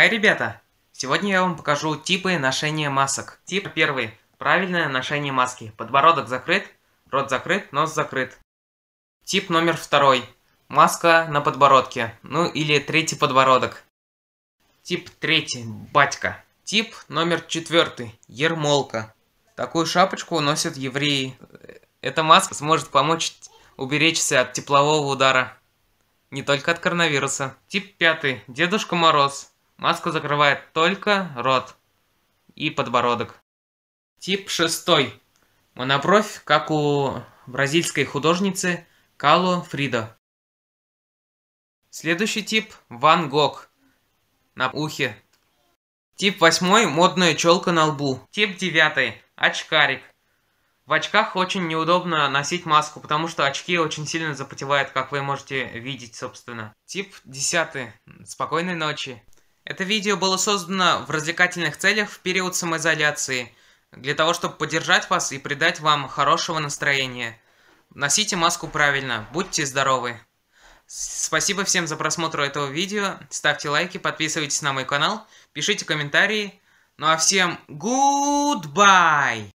Хай, ребята! Сегодня я вам покажу типы ношения масок. Тип первый. Правильное ношение маски. Подбородок закрыт, рот закрыт, нос закрыт. Тип номер второй. Маска на подбородке. Ну или третий подбородок. Тип третий. Батька. Тип номер четвертый. Ермолка. Такую шапочку носят евреи. Эта маска сможет помочь уберечься от теплового удара. Не только от коронавируса. Тип пятый. Дедушка Мороз. Маска закрывает только рот и подбородок. Тип шестой. Монобровь, как у бразильской художницы Кало Фрида. Следующий тип – Ван Гог на ухе. Тип восьмой – модная челка на лбу. Тип девятый – очкарик. В очках очень неудобно носить маску, потому что очки очень сильно запотевают, как вы можете видеть, собственно. Тип десятый – спокойной ночи. Это видео было создано в развлекательных целях в период самоизоляции, для того, чтобы поддержать вас и придать вам хорошего настроения. Носите маску правильно, будьте здоровы. Спасибо всем за просмотр этого видео, ставьте лайки, подписывайтесь на мой канал, пишите комментарии. Ну а всем goodbye!